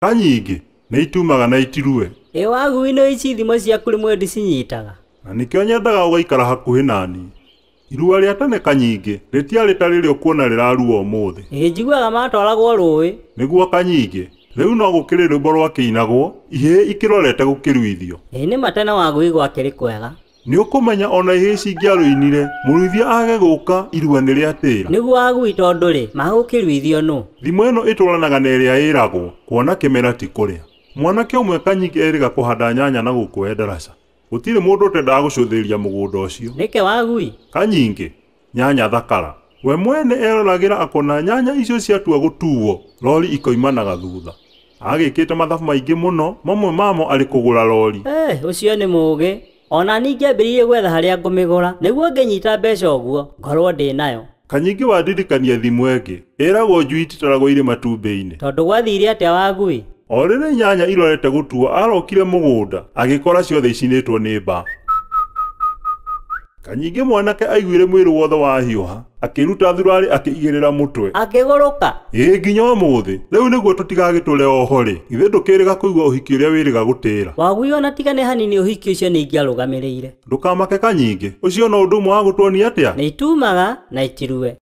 kanyingĩ nĩ itumaga na itirue ĩ wagui nĩ ici thimo ciaku rĩmwe cinyitaga na nĩkĩo nyendaga ũgaikara hakuhĩ nani irua rĩa tene kanyingĩ rĩtiarĩ ta rĩrĩa ũkuona rĩrarua ũmũthĩ ĩ njiguaga matwaragwo rũĩ nĩguo kanyingĩ rĩu no gũkĩrĩ rwĩmbo rwakĩinagwo ihĩĩ ikĩrorete gũkĩruithio ĩ nĩ ma tene wagui gwakĩrĩ kwega nä å kå ona ihä ici inire mũruithia age guka irua nä rĩa tĩĩra nĩguo agui tondũ rĩ magũkĩruithio nũ thimũ ĩno ĩtũranaga na ĩrĩa ĩragwo kuona kĩmera ti kũrĩa mwanake ũmwe kanyiki erĩga kũhanda nyanya na gũkũ e ndaraca gũtirĩ mũndũ ũtendaga gũcũthĩrĩria mũgũnda ũcio nĩke wagui kanyingĩ nyanya thakara we mwene eroragĩra akona nyanya icio ciatua gũtuo rori ikoimanaga thutha agĩkĩte mathabu maingĩ mũno mamwe mamo arĩ kũgũra rori eh, ũcio hey, ni muge ona ningĩambĩrĩirie gwetha harĩa ngũmĩgũra nĩguo ngĩnyita mbeca ũguo ngorũo ndĩ nayo kanyingĩ wandirikania thimu ĩngĩ ĩragwo njui tũtaragwo irĩ matumbĩ-inĩ tondũ gwathiire atĩa wagui o rĩrĩ nyanya irorete gũtuo arokire mũgũnda agĩkora ciothe icinĩtwo nĩ mbaa kanyingä mwanake aiguire mwä wothe wahiåha akiruta thurarĩ akĩigĩrĩra mũtwe akĩgũrũka ĩ nginya ũmũthĩ rĩu nĩguo tũtigagĩ tũre oho-rĩ githĩ ndũkĩrĩga kũigua ũhiki ũrĩa wĩrĩga gũtĩĩra waguo ona tigane hanini ũhiki ũcio nĩ ingĩarũgamĩrĩire ndukamake kanyingĩ ũcio no ũndũ ũmwe wa gũtuonia atĩa nĩ itumaga na itirue